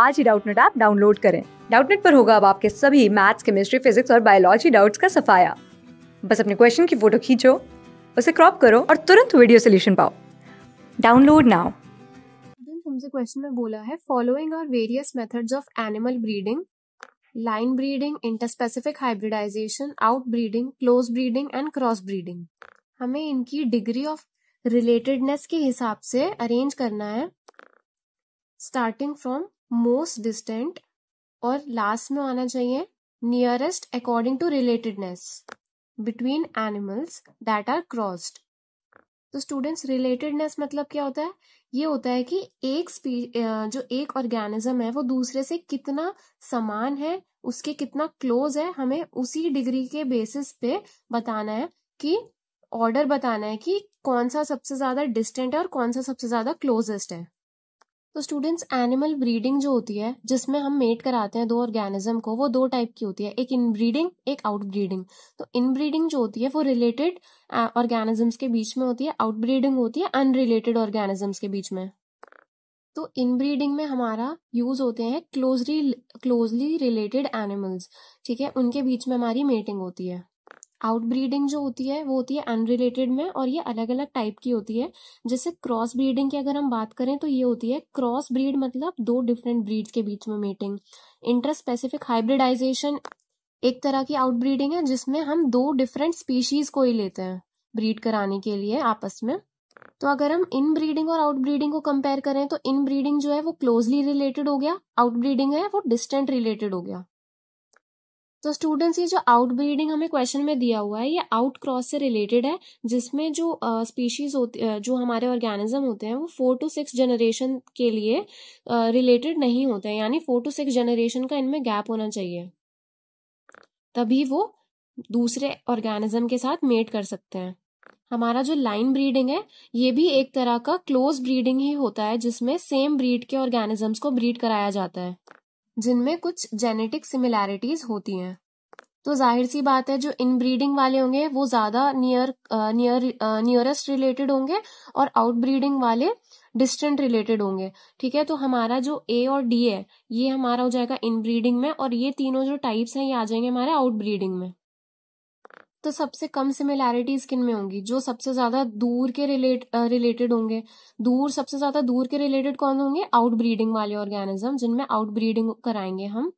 आज ही Doubtnut app download करें डाउटनेट पर होगा अब आपके सभी मैथ्स केमिस्ट्री फिजिक्स और बायोलॉजी डाउट्स का सफाया बस अपने क्वेश्चन की फोटो खींचो उसे क्रॉप करो और तुरंत वीडियो सोल्यूशन पाओ डाउनलोड नाउ तुमसे क्वेश्चन में बोला है following are various methods of animal breeding line breeding interspecific hybridisation outbreeding close breeding and cross breeding हमें इनकी डिग्री ऑफ रिलेटेडनेस के हिसाब से अरेंज करना है स्टार्टिंग फ्रॉम मोस्ट डिस्टेंट और लास्ट में आना चाहिए nearest according to relatedness between animals that are crossed तो स्टूडेंट्स रिलेटेडनेस मतलब क्या होता है ये होता है कि एक जो एक ऑर्गेनिज्म है वो दूसरे से कितना समान है उसके कितना क्लोज है हमें उसी डिग्री के बेसिस पे बताना है कि ऑर्डर बताना है कि कौन सा सबसे ज्यादा डिस्टेंट है और कौन सा सबसे ज्यादा क्लोजेस्ट है तो स्टूडेंट्स एनिमल ब्रीडिंग जो होती है जिसमें हम मेट कराते हैं दो ऑर्गेनिज्म को वो दो टाइप की होती है एक इनब्रीडिंग एक आउटब्रीडिंग तो इनब्रीडिंग जो होती है वो रिलेटेड ऑर्गेनिजम्स के बीच में होती है आउटब्रीडिंग होती है अनरिलेटेड ऑर्गेनिजम्स के बीच में तो इनब्रीडिंग में हमारा यूज होते हैं क्लोजली क्लोजली रिलेटेड एनिमल्स ठीक है उनके बीच में हमारी मेटिंग होती है आउटब्रीडिंग जो होती है वो होती है अनरिलेटेड में और ये अलग अलग टाइप की होती है जैसे क्रॉस ब्रीडिंग की अगर हम बात करें तो ये होती है क्रॉस ब्रीड मतलब दो डिफरेंट ब्रीड्स के बीच में मीटिंग इंटर स्पेसिफिक हाइब्रिडाइजेशन एक तरह की आउटब्रीडिंग है जिसमें हम दो डिफरेंट स्पीशीज को ही लेते हैं ब्रीड कराने के लिए आपस में तो अगर हम इन ब्रीडिंग और आउट ब्रीडिंग को कंपेयर करें तो इन ब्रीडिंग जो है वो क्लोजली रिलेटेड हो गया आउट ब्रीडिंग है वो डिस्टेंट रिलेटेड हो गया तो स्टूडेंट्स ये जो आउट ब्रीडिंग हमें क्वेश्चन में दिया हुआ है ये आउट क्रॉस से रिलेटेड है जिसमें जो स्पीशीज uh, होती जो हमारे ऑर्गेनिज्म होते हैं वो फोर टू सिक्स जनरेशन के लिए रिलेटेड uh, नहीं होते हैं यानी फोर टू सिक्स जनरेशन का इनमें गैप होना चाहिए तभी वो दूसरे ऑर्गेनिज्म के साथ मेट कर सकते हैं हमारा जो लाइन ब्रीडिंग है ये भी एक तरह का क्लोज ब्रीडिंग ही होता है जिसमें सेम ब्रीड के ऑर्गेनिजम्स को ब्रीड कराया जाता है जिनमें कुछ जेनेटिक सिमिलैरिटीज होती हैं तो जाहिर सी बात है जो इनब्रीडिंग वाले होंगे वो ज्यादा नियर नियर नियरेस्ट रिलेटेड होंगे और आउटब्रीडिंग वाले डिस्टेंट रिलेटेड होंगे ठीक है तो हमारा जो ए और डी है ये हमारा हो जाएगा इनब्रीडिंग में और ये तीनों जो टाइप्स हैं ये आ जाएंगे हमारे आउटब्रीडिंग में तो सबसे कम सिमिलैरिटीज किन में होंगी जो सबसे ज्यादा दूर के रिलेट रिलेटेड होंगे दूर सबसे ज्यादा दूर के रिलेटेड कौन होंगे आउट ब्रीडिंग वाले ऑर्गेनिज्म जिनमें आउट ब्रीडिंग कराएंगे हम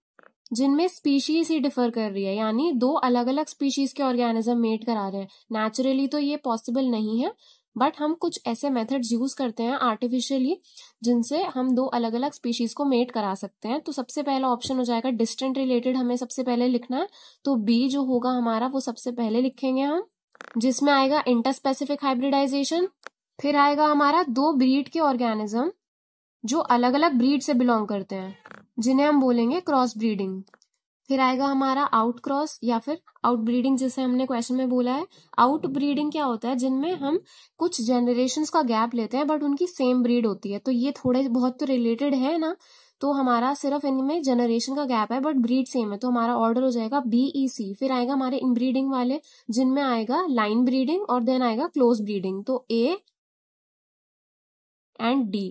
जिनमें स्पीशीज ही डिफर कर रही है यानी दो अलग अलग स्पीशीज के ऑर्गेनिज्म मेट करा रहे हैं नेचुरली तो ये पॉसिबल नहीं है बट हम कुछ ऐसे मेथड्स यूज करते हैं आर्टिफिशियली जिनसे हम दो अलग अलग स्पीशीज को मेट करा सकते हैं तो सबसे पहला ऑप्शन हो जाएगा डिस्टेंट रिलेटेड हमें सबसे पहले लिखना है तो बी जो होगा हमारा वो सबसे पहले लिखेंगे हम जिसमें आएगा इंटर स्पेसिफिक हाइब्रिडाइजेशन फिर आएगा हमारा दो ब्रीड के ऑर्गेनिज्म जो अलग अलग ब्रीड से बिलोंग करते हैं जिन्हें हम बोलेंगे क्रॉस ब्रीडिंग फिर आएगा हमारा आउट क्रॉस या फिर आउट ब्रीडिंग जैसे हमने क्वेश्चन में बोला है आउट ब्रीडिंग क्या होता है जिनमें हम कुछ जनरेशन का गैप लेते हैं बट उनकी सेम ब्रीड होती है तो ये थोड़े बहुत तो रिलेटेड है ना तो हमारा सिर्फ इनमें जनरेशन का गैप है बट ब्रीड सेम है तो हमारा ऑर्डर हो जाएगा बीई सी e फिर आएगा हमारे इनब्रीडिंग वाले जिनमें आएगा लाइन ब्रीडिंग और देन आएगा क्लोज ब्रीडिंग तो A and D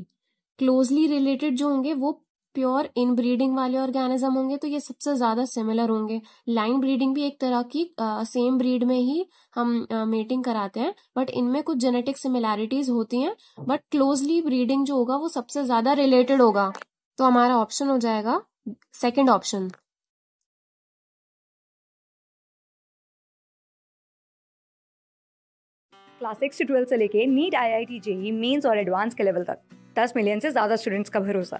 closely related जो होंगे वो प्योर इन ब्रीडिंग वाले ऑर्गेनिज्म होंगे तो ये सबसे ज़्यादा सिमिलर होंगे लाइन ब्रीडिंग भी एक तरह की सेम ब्रीड में ही हम मेटिंग कराते हैं बट इनमें कुछ जेनेटिक सिमिलैरिटीज होती हैं बट क्लोजली ब्रीडिंग जो होगा वो सबसे ज़्यादा रिलेटेड होगा तो हमारा ऑप्शन हो जाएगा सेकेंड ऑप्शन क्लास सिक्स से से लेके NEET I I T JEE mains और एडवांस के लेवल तक दस मिलियन से ज़्यादा स्टूडेंट्स का भरोसा